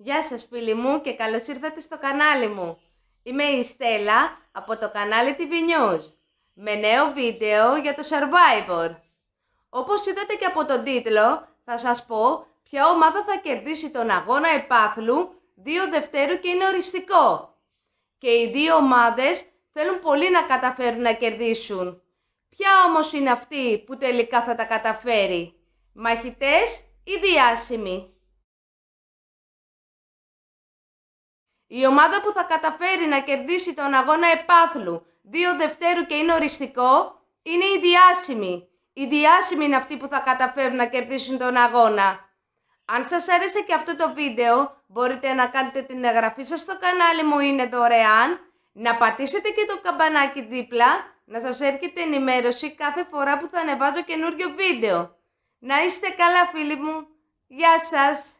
Γεια σας φίλοι μου και καλώς ήρθατε στο κανάλι μου. Είμαι η Στέλλα από το κανάλι TV News με νέο βίντεο για το Survivor. Όπως είδατε και από τον τίτλο θα σας πω ποια ομάδα θα κερδίσει τον αγώνα επάθλου 2 Δευτέρου και είναι οριστικό. Και οι δύο ομάδες θέλουν πολύ να καταφέρουν να κερδίσουν. Ποια όμως είναι αυτή που τελικά θα τα καταφέρει, μαχητές ή διάσημοι. Η ομάδα που θα καταφέρει να κερδίσει τον αγώνα επάθλου 2 Δευτέρου και είναι οριστικό, είναι η διάσημη. Η διάσημη είναι αυτή που θα καταφέρουν να κερδίσουν τον αγώνα. Αν σας άρεσε και αυτό το βίντεο, μπορείτε να κάνετε την εγγραφή σας στο κανάλι μου, είναι δωρεάν, να πατήσετε και το καμπανάκι δίπλα, να σας έρχεται ενημέρωση κάθε φορά που θα ανεβάζω καινούριο βίντεο. Να είστε καλά φίλοι μου, γεια σας!